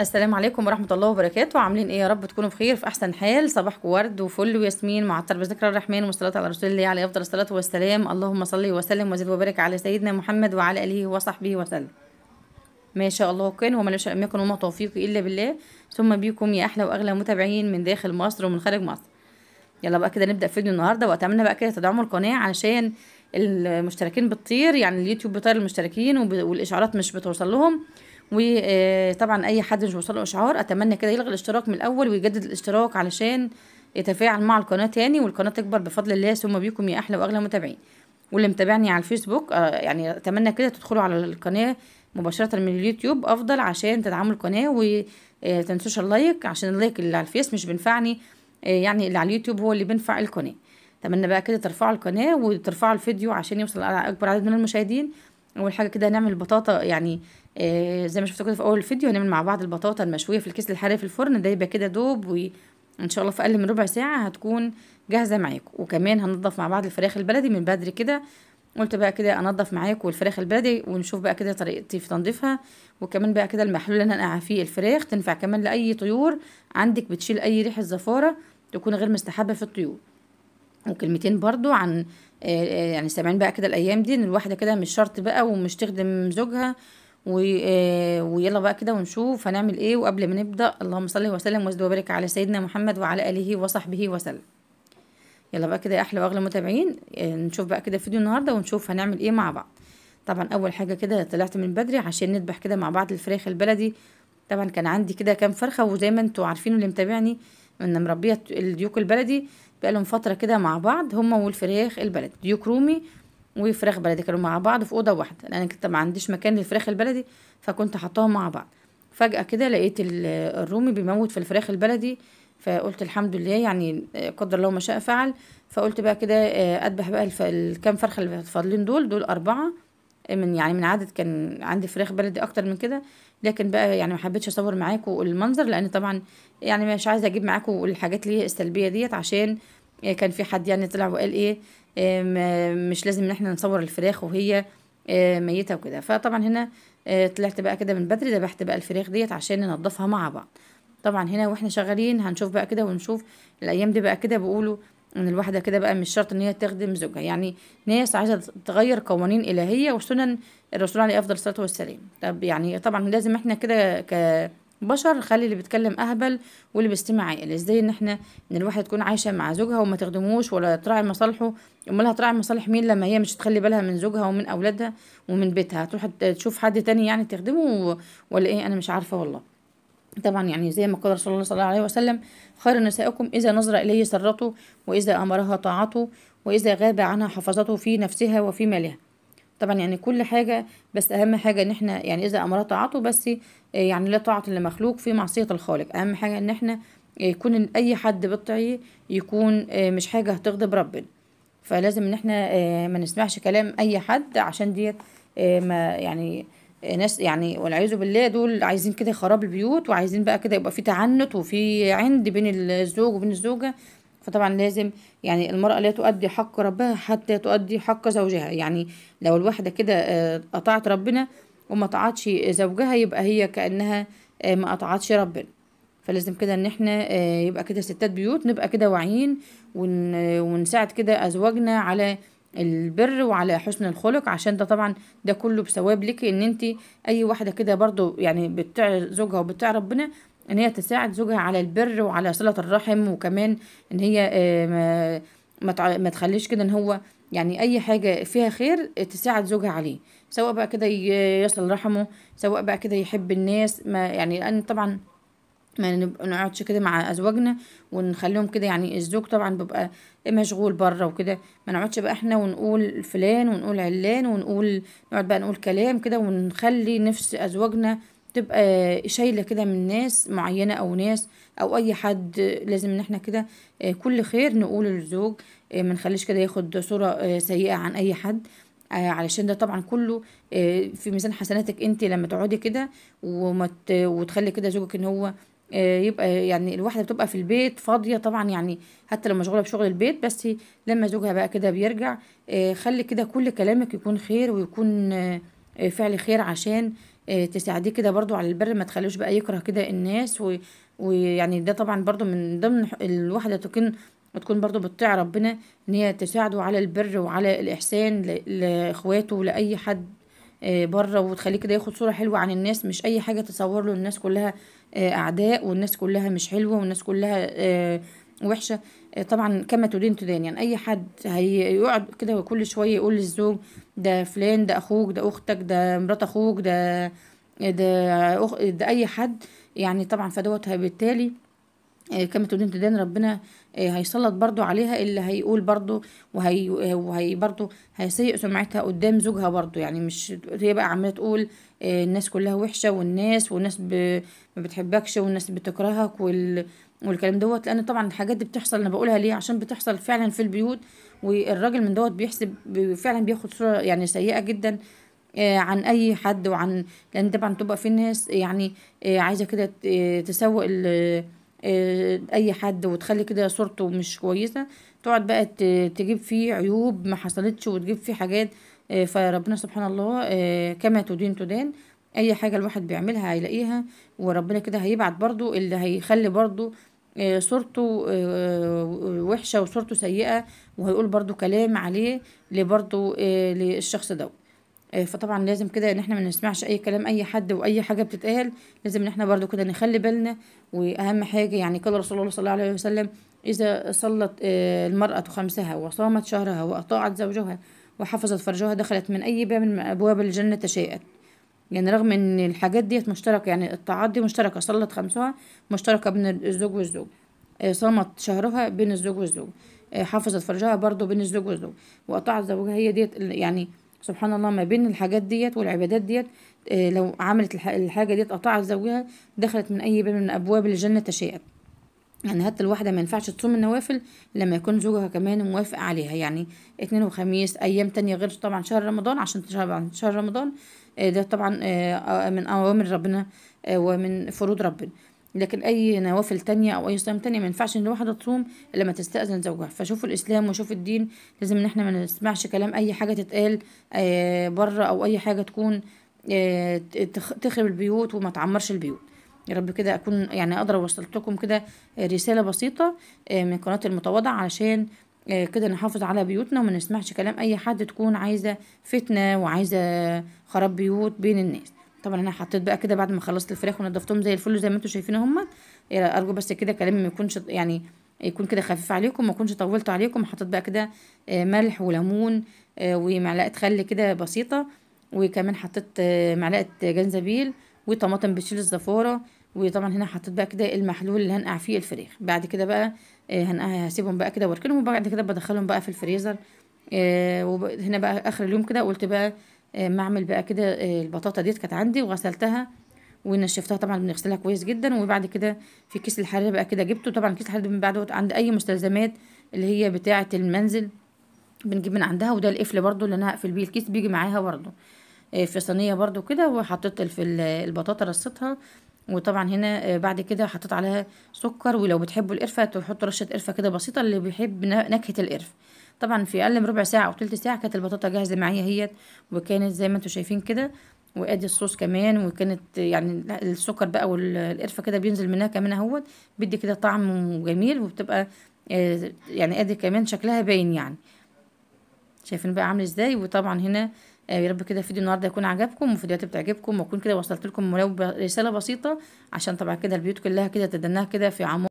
السلام عليكم ورحمة الله وبركاته عاملين ايه يا رب تكونوا بخير في احسن حال صباحكم ورد وفل وياسمين معطر بذكر الرحمن والصلاة على رسول الله عليه افضل الصلاة والسلام اللهم صل وسلم وزد وبارك على سيدنا محمد وعلى اله وصحبه وسلم ما شاء الله كان وما لم يكن وما توفيق الا بالله ثم بيكم يا احلى واغلى متابعين من داخل مصر ومن خارج مصر يلا بقى كده نبدا فيديو النهارده واتمنى بقى كده تدعموا القناه علشان المشتركين بتطير يعني اليوتيوب بيطير المشتركين والاشعارات مش بتوصل لهم وطبعا اي حد مش بيوصله اشعار اتمنى كده يلغي الاشتراك من الاول ويجدد الاشتراك علشان يتفاعل مع القناه تاني والقناه تكبر بفضل الله ثم بيكم يا احلى واغلى متابعين واللي متابعني على الفيسبوك آه، يعني اتمنى كده تدخلوا على القناه مباشره من اليوتيوب افضل عشان تدعموا القناه وتنسوش آه، اللايك عشان اللايك اللي على الفيس مش بينفعني آه، يعني اللي على اليوتيوب هو اللي بينفع القناه اتمنى بقى كده ترفعوا القناه وترفعوا الفيديو عشان يوصل على اكبر عدد من المشاهدين اول حاجه كده هنعمل بطاطا يعني آه، زي ما شفتوا كده في اول الفيديو هنعمل مع بعض البطاطا المشويه في الكيس الحراري في الفرن ده يبقى كده دوب وان شاء الله في اقل من ربع ساعه هتكون جاهزه معاكم وكمان هنضف مع بعض الفراخ البلدي من بدري كده قلت بقى كده انضف معاكم الفراخ البلدي ونشوف بقى كده طريقتي في تنظيفها وكمان بقى كده المحلول اللي انا انقع فيه الفراخ تنفع كمان لاي طيور عندك بتشيل اي ريحه زفاره تكون غير مستحبه في الطيور وكلمتين برضو عن آه، آه، يعني سامعين بقى كده الايام دي ان الواحده كده مش شرط بقى ومش تخدم زوجها آه، ويلا بقى كده ونشوف هنعمل ايه وقبل ما نبدا اللهم صل وسلم وزد وبارك على سيدنا محمد وعلى اله وصحبه وسلم يلا بقى كده يا احلى واغلى متابعين آه، نشوف بقى كده فيديو النهارده ونشوف هنعمل ايه مع بعض طبعا اول حاجه كده طلعت من بدري عشان نذبح كده مع بعض الفراخ البلدي طبعا كان عندي كده كام فرخه وزي ما انتوا عارفين اللي متابعني ان مربيه الديوك البلدي بقالهم فتره كده مع بعض هما والفراخ البلدي ديوك رومي وفراخ بلدي كانوا مع بعض في اوضه واحده لان كنت ما عنديش مكان للفراخ البلدي فكنت حطاهم مع بعض فجاه كده لقيت الرومي بيموت في الفراخ البلدي فقلت الحمد لله يعني قدر الله ما شاء فعل فقلت بقى كده آه، اذبح بقى الكام فرخه اللي فاضلين دول دول اربعه من يعني من عدد كان عندي فراخ بلدي اكتر من كده لكن بقى يعني ما حبيتش اصور معاكم المنظر لان طبعا يعني مش عايزه اجيب معاكم الحاجات اللي هي السلبيه ديت عشان يعني كان في حد يعني طلع وقال ايه مش لازم ان احنا نصور الفراخ وهي آه، ميته وكده فطبعا هنا آه، طلعت بقى كده من بدري ذبحت بقى الفراخ ديت عشان ننضفها مع بعض طبعا هنا واحنا شغالين هنشوف بقى كده ونشوف الايام دي بقى كده بيقولوا ان الواحده كده بقى مش شرط ان هي تخدم زوجها يعني ناس عايزه تغير قوانين الهيه وسنن الرسول عليه افضل الصلاه والسلام طب يعني طبعا لازم احنا كده ك بشر خلي اللي بيتكلم اهبل واللي بيستمع عاقل ازاي ان احنا ان الواحده تكون عايشه مع زوجها وما تخدموش ولا تراعي مصالحه امال هتراعي مصالح مين لما هي مش تخلي بالها من زوجها ومن اولادها ومن بيتها هتروح تشوف حد تاني يعني تخدمه ولا ايه انا مش عارفه والله طبعا يعني زي ما قال رسول الله صلى الله عليه وسلم خير نسائكم إذا نظر إليه سرته وإذا أمرها طاعته وإذا غاب عنها حفظته في نفسها وفي مالها طبعا يعني كل حاجة بس أهم حاجة إن احنا يعني إذا أمرنا طاعته بس آه، يعني لا طاعة لمخلوق في معصية الخالق أهم حاجة إن احنا آه، يكون أي حد بيطيع يكون آه، مش حاجة هتغضب ربنا فلازم إن احنا ما نسمعش كلام أي حد عشان ديت ما يعني ناس يعني والعياذ بالله دول عايزين كده خراب البيوت وعايزين بقى كده يبقى في تعنت وفي عند بين الزوج وبين الزوجه فطبعا لازم يعني المرأة لا تؤدي حق ربها حتى تؤدي حق زوجها يعني لو الواحدة كده قطعت آه، ربنا وما طاعتش زوجها يبقى هي كأنها آه، ما قطعتش ربنا فلازم كده ان احنا آه، يبقى كده ستات بيوت نبقى كده واعيين ونساعد كده ازواجنا على البر وعلى حسن الخلق عشان ده طبعا ده كله بثواب لك ان انت اي واحده كده برضو يعني بتطيع زوجها وبتطيع ربنا ان هي تساعد زوجها على البر وعلى صلة الرحم وكمان ان هي آه، ما ما تخليش كده ان هو يعني اي حاجة فيها خير تساعد زوجها عليه سواء بقى كده يصل رحمه سواء بقى كده يحب الناس ما يعني لان طبعا ما نقعدش كده مع ازواجنا ونخليهم كده يعني الزوج طبعا بيبقى مشغول بره وكده ما نقعدش بقى احنا ونقول فلان ونقول علان ونقول نقعد بقى نقول كلام كده ونخلي نفس ازواجنا تبقى شايلة كده من ناس معينة أو ناس أو أي حد لازم إن احنا كده آه، كل خير نقول للزوج آه، منخليش كده ياخد صورة آه، سيئة عن أي حد علشان ده طبعا كله في ميزان حسناتك انت لما تقعدي كده وتخلي كده زوجك ان هو يبقى يعني الواحده بتبقى في البيت فاضيه طبعا يعني حتى لو مشغوله بشغل البيت بس لما زوجها بقى كده بيرجع خلي كده كل كلامك يكون خير ويكون فعل خير عشان آه، تساعديه كده برضو على البر ما تخلوش بقى يكره كده الناس و... ويعني ده طبعا برضو من ضمن الواحدة تكون وتكون برضو بتطيع ربنا ان هي تساعده على البر وعلى الاحسان ل... لاخواته ولاي حد آه، بره وتخليه كده ياخد صورة حلوة عن الناس مش اي حاجة تصور له الناس كلها آه، اعداء والناس كلها مش حلوة والناس كلها وحشة آه، طبعا كما تدين تدان يعني اي حد هيقعد كده كل شويه يقول للزوج ده فلان ده اخوك ده اختك ده مرات اخوك ده ده, أخ... ده اي حد يعني طبعا فدوت بالتالي آه، كما تدين تدان ربنا آه، هيسلط برضو عليها اللي هيقول برضو وهي, وهي برضو هيسيء سمعتها قدام زوجها برضو يعني مش هي بقى عمالة تقول الناس كلها وحشة والناس والناس ما بتحبكش والناس بتكرهك وال... والكلام دوت لان طبعا الحاجات دي بتحصل انا بقولها ليه عشان بتحصل فعلا في البيوت والراجل من دوت بيحسب فعلا بياخد صوره يعني سيئه جدا آه، عن اي حد وعن لان يعني طبعا تبقى في ناس يعني آه، عايزه كده تسوق آه، اي حد وتخلي كده صورته مش كويسه تقعد بقى تجيب فيه عيوب ما حصلتش وتجيب فيه حاجات فربنا سبحان الله كما تدين تدان اي حاجه الواحد بيعملها هيلاقيها وربنا كده هيبعت برضو اللي هيخلي برضو آه، صورته آه، وحشه وصورته سيئه وهيقول برضو كلام عليه لبرضو آه، للشخص ده فطبعا لازم كده ان احنا ما نسمعش اي كلام اي حد واي حاجه بتتقال لازم ان احنا برضو كده نخلي بالنا واهم حاجه يعني قال رسول الله صلى الله عليه وسلم اذا صلت المراه خمسها وصامت شهرها واطاعت زوجها وحفظت فرجها دخلت من اي باب من ابواب الجنه تشاءت يعني رغم ان الحاجات ديت مشتركه يعني الطاعات دي مشتركه صلاه خمسها مشتركه بين الزوج والزوج آه، صامت شهرها بين الزوج والزوج آه، حافظت فرجها برضو بين الزوج والزوج وقطعت زوجها هي ديت يعني سبحان الله ما بين الحاجات ديت والعبادات ديت آه، لو عملت الحاجة ديت قطعت زوجها دخلت من أي باب من أبواب الجنة تشاءت يعني حتى الواحدة ما ينفعش تصوم النوافل لما يكون زوجها كمان موافق عليها يعني اتنين وخميس أيام تانية غير طبعا شهر رمضان عشان شهر رمضان آه، ده طبعا آه، آه، من أوامر ربنا ومن فروض ربنا لكن اي نوافل تانية او اي صيام تانية ما ينفعش ان الواحده تصوم الا لما تستأذن زوجها فشوفوا الاسلام وشوفوا الدين لازم ان احنا ما نسمعش كلام اي حاجه تتقال بره او اي حاجه تكون تخرب البيوت وما تعمرش البيوت يا رب كده اكون يعني اقدر وصلت لكم كده رساله بسيطه من قناه المتواضع علشان آه، كده نحافظ على بيوتنا وما نسمعش كلام اي حد تكون عايزه فتنه وعايزه خراب بيوت بين الناس طبعا انا حطيت بقى كده بعد ما خلصت الفراخ ونضفتهم زي الفل زي ما انتم شايفين هم إيه، ارجو بس كده كلامي ما يكونش يعني يكون كده خفيف عليكم ما اكونش طولت عليكم حطيت بقى كده آه، ملح وليمون آه، ومعلقه خل كده بسيطه وكمان حطيت معلقه جنزبيل وطماطم بتشيل الزفاره وطبعا هنا حطيت بقى كده المحلول اللي هنقع فيه الفراخ بعد كده بقى آه، هسيبهم بقى كده واركنهم وبعد كده بدخلهم بقى في الفريزر آه، وهنا بقى اخر اليوم كده قلت بقى آه، ما اعمل بقى كده البطاطا ديت كانت عندي وغسلتها ونشفتها طبعا بنغسلها كويس جدا وبعد كده في كيس الحرير بقى كده جبته طبعا كيس الحرير من بعد عند اي مستلزمات اللي هي بتاعة المنزل بنجيب من عندها وده القفل برضو اللي انا هقفل بيه الكيس بيجي معاها برضو في صينيه برضو كده وحطيت البطاطا رصتها وطبعا هنا آه، بعد كده حطيت عليها سكر ولو بتحبوا القرفه تحطوا رشه قرفه كده بسيطه اللي بيحب نكهه القرف طبعا في اقل من ربع ساعه او تلت ساعه كانت البطاطا جاهزه معايا هيت وكانت زي ما انتم شايفين كده وادي الصوص كمان وكانت يعني السكر بقى والقرفه كده بينزل منها كمان اهوت بيدي كده طعم جميل وبتبقى آه، يعني ادي كمان شكلها باين يعني شايفين بقى عامل ازاي وطبعا هنا آه، يا رب كده الفيديو النهارده يكون عجبكم وفيديوهاتي بتعجبكم واكون كده وصلت لكم ولو رساله بسيطه عشان طبعا كده البيوت كلها كده تدناها كده في عمود